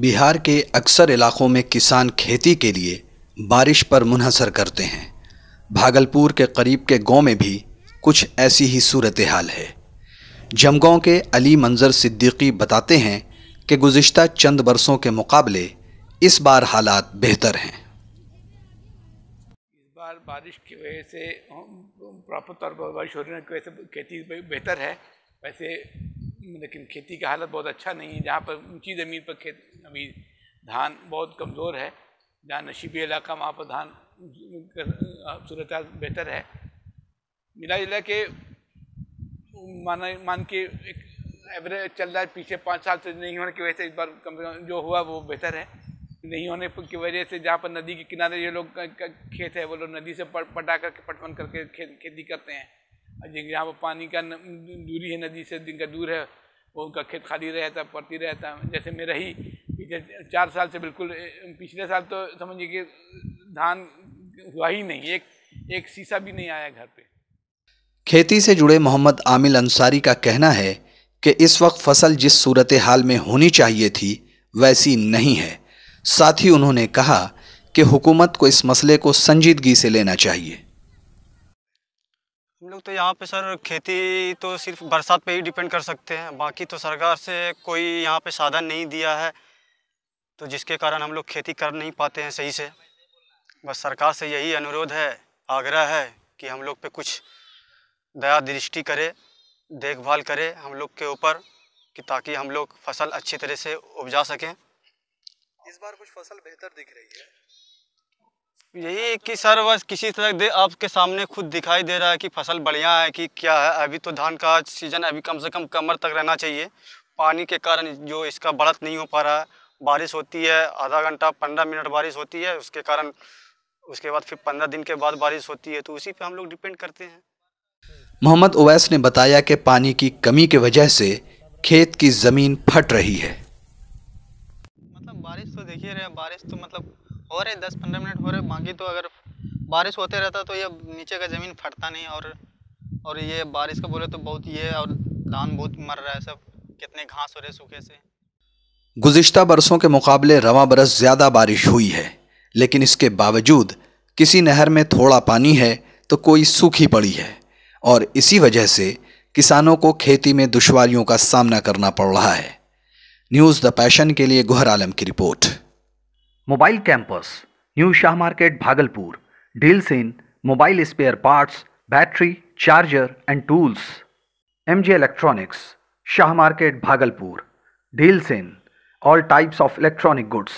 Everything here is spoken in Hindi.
बिहार के अक्सर इलाकों में किसान खेती के लिए बारिश पर मुनहसर करते हैं भागलपुर के करीब के गांव में भी कुछ ऐसी ही सूरत हाल है जमगांव के अली मंजर सिद्दीकी बताते हैं कि गुज्त चंद बरसों के मुकाबले इस बार हालात बेहतर हैं इस बार बारिश की वजह से प्रॉपर तौर पर बारिश होने की वजह से खेती बेहतर है वैसे लेकिन खेती का हालत बहुत अच्छा नहीं है जहाँ पर ऊंची ज़मीन पर खेत अभी धान बहुत कमज़ोर है जहाँ नशीबी इलाका वहाँ पर धान सूरत बेहतर है मिला जिला के माना मान के एक एवरेज चल रहा है पीछे पाँच साल से नहीं होने की वजह से इस बार कम से कम जो हुआ वो बेहतर है नहीं होने की वजह से जहाँ पर नदी के किनारे ये लोग खेत है वो लोग नदी से पटा करके पटवन करके खेती करते हैं जहाँ पर पानी का दूरी है नदी से जिनका दूर है वो उनका खेत खाली रहता पड़ती रहता जैसे मेरा ही पिछले चार साल से बिल्कुल पिछले साल तो समझिए कि धान हुआ ही नहीं एक एक शीशा भी नहीं आया घर पे खेती से जुड़े मोहम्मद आमिल अंसारी का कहना है कि इस वक्त फसल जिस सूरत हाल में होनी चाहिए थी वैसी नहीं है साथ ही उन्होंने कहा कि हुकूमत को इस मसले को संजीदगी से लेना चाहिए हम लोग तो यहाँ पे सर खेती तो सिर्फ बरसात पे ही डिपेंड कर सकते हैं बाकी तो सरकार से कोई यहाँ पे साधन नहीं दिया है तो जिसके कारण हम लोग खेती कर नहीं पाते हैं सही से बस सरकार से यही अनुरोध है आग्रह है कि हम लोग पे कुछ दया दृष्टि करे देखभाल करे हम लोग के ऊपर कि ताकि हम लोग फसल अच्छी तरह से उपजा सकें इस बार कुछ फसल बेहतर दिख रही है यही कि सर बस किसी तरह दे आपके सामने खुद दिखाई दे रहा है कि फसल बढ़िया है कि क्या है अभी तो धान का सीजन अभी कम से कम कमर तक रहना चाहिए पानी के कारण जो इसका बढ़त नहीं हो पा रहा है बारिश होती है आधा घंटा पंद्रह मिनट बारिश होती है उसके कारण उसके बाद फिर पंद्रह दिन के बाद बारिश होती है तो उसी पर हम लोग डिपेंड करते हैं मोहम्मद ओवैस ने बताया कि पानी की कमी की वजह से खेत की ज़मीन फट रही है मतलब बारिश तो देखिए रहे बारिश तो मतलब हो रहे दस पंद्रह मिनट हो रहे बाकी तो अगर बारिश होते रहता तो ये नीचे का ज़मीन फटता नहीं और और ये बारिश का बोले तो बहुत ये और धान बहुत मर रहा है सब कितने घास हो रहे सूखे से गुज्त बरसों के मुकाबले रवा बरस ज़्यादा बारिश हुई है लेकिन इसके बावजूद किसी नहर में थोड़ा पानी है तो कोई सूखी पड़ी है और इसी वजह से किसानों को खेती में दुश्वारियों का सामना करना पड़ रहा है न्यूज़ द पैशन के लिए गुहर आलम की report mobile campus new Shah market Bhagalpur deals in mobile spare parts battery charger and tools M G electronics Shah market Bhagalpur deals in all types of electronic goods.